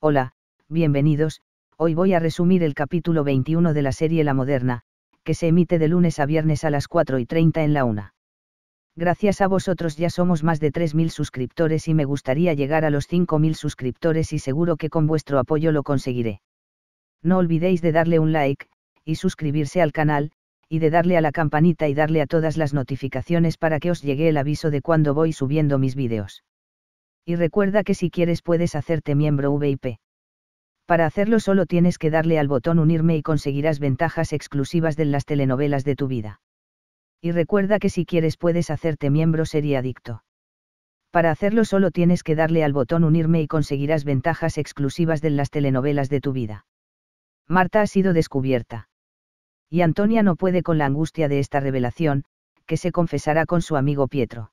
Hola, bienvenidos, hoy voy a resumir el capítulo 21 de la serie La Moderna, que se emite de lunes a viernes a las 4 y 30 en la 1. Gracias a vosotros ya somos más de 3.000 suscriptores y me gustaría llegar a los 5.000 suscriptores y seguro que con vuestro apoyo lo conseguiré. No olvidéis de darle un like, y suscribirse al canal, y de darle a la campanita y darle a todas las notificaciones para que os llegue el aviso de cuando voy subiendo mis vídeos y recuerda que si quieres puedes hacerte miembro VIP. Para hacerlo solo tienes que darle al botón unirme y conseguirás ventajas exclusivas de las telenovelas de tu vida. Y recuerda que si quieres puedes hacerte miembro sería dicto. Para hacerlo solo tienes que darle al botón unirme y conseguirás ventajas exclusivas de las telenovelas de tu vida. Marta ha sido descubierta. Y Antonia no puede con la angustia de esta revelación, que se confesará con su amigo Pietro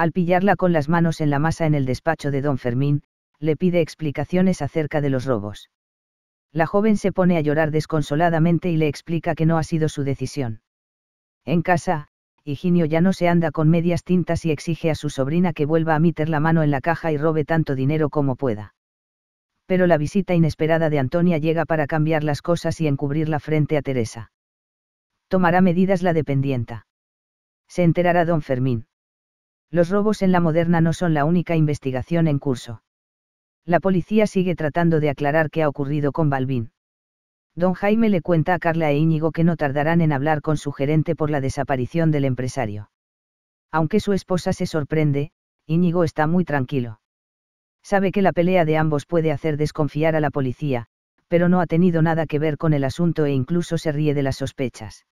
al pillarla con las manos en la masa en el despacho de don Fermín, le pide explicaciones acerca de los robos. La joven se pone a llorar desconsoladamente y le explica que no ha sido su decisión. En casa, Higinio ya no se anda con medias tintas y exige a su sobrina que vuelva a meter la mano en la caja y robe tanto dinero como pueda. Pero la visita inesperada de Antonia llega para cambiar las cosas y encubrir la frente a Teresa. Tomará medidas la dependienta. Se enterará don Fermín. Los robos en la moderna no son la única investigación en curso. La policía sigue tratando de aclarar qué ha ocurrido con Balbín. Don Jaime le cuenta a Carla e Íñigo que no tardarán en hablar con su gerente por la desaparición del empresario. Aunque su esposa se sorprende, Íñigo está muy tranquilo. Sabe que la pelea de ambos puede hacer desconfiar a la policía, pero no ha tenido nada que ver con el asunto e incluso se ríe de las sospechas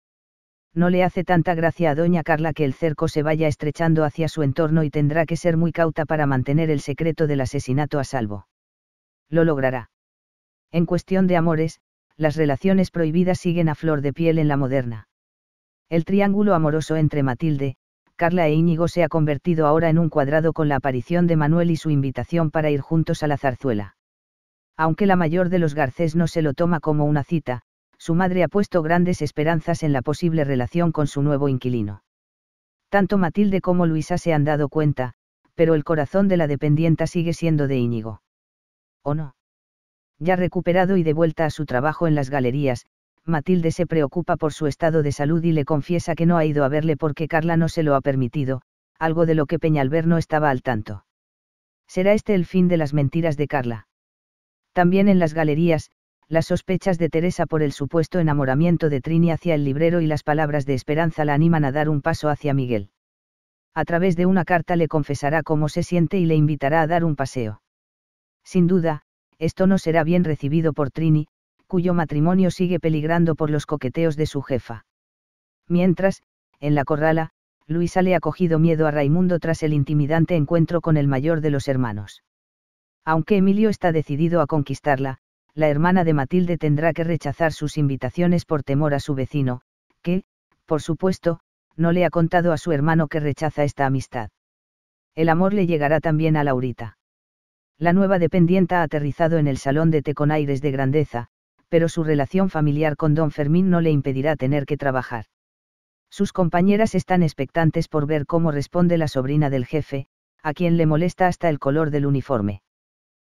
no le hace tanta gracia a doña Carla que el cerco se vaya estrechando hacia su entorno y tendrá que ser muy cauta para mantener el secreto del asesinato a salvo. Lo logrará. En cuestión de amores, las relaciones prohibidas siguen a flor de piel en la moderna. El triángulo amoroso entre Matilde, Carla e Íñigo se ha convertido ahora en un cuadrado con la aparición de Manuel y su invitación para ir juntos a la zarzuela. Aunque la mayor de los Garcés no se lo toma como una cita, su madre ha puesto grandes esperanzas en la posible relación con su nuevo inquilino. Tanto Matilde como Luisa se han dado cuenta, pero el corazón de la dependienta sigue siendo de Íñigo. ¿O no? Ya recuperado y de vuelta a su trabajo en las galerías, Matilde se preocupa por su estado de salud y le confiesa que no ha ido a verle porque Carla no se lo ha permitido, algo de lo que Peñalver no estaba al tanto. ¿Será este el fin de las mentiras de Carla? También en las galerías, las sospechas de Teresa por el supuesto enamoramiento de Trini hacia el librero y las palabras de esperanza la animan a dar un paso hacia Miguel. A través de una carta le confesará cómo se siente y le invitará a dar un paseo. Sin duda, esto no será bien recibido por Trini, cuyo matrimonio sigue peligrando por los coqueteos de su jefa. Mientras, en la corrala, Luisa le ha cogido miedo a Raimundo tras el intimidante encuentro con el mayor de los hermanos. Aunque Emilio está decidido a conquistarla, la hermana de Matilde tendrá que rechazar sus invitaciones por temor a su vecino, que, por supuesto, no le ha contado a su hermano que rechaza esta amistad. El amor le llegará también a Laurita. La nueva dependienta ha aterrizado en el salón de té con aires de grandeza, pero su relación familiar con don Fermín no le impedirá tener que trabajar. Sus compañeras están expectantes por ver cómo responde la sobrina del jefe, a quien le molesta hasta el color del uniforme.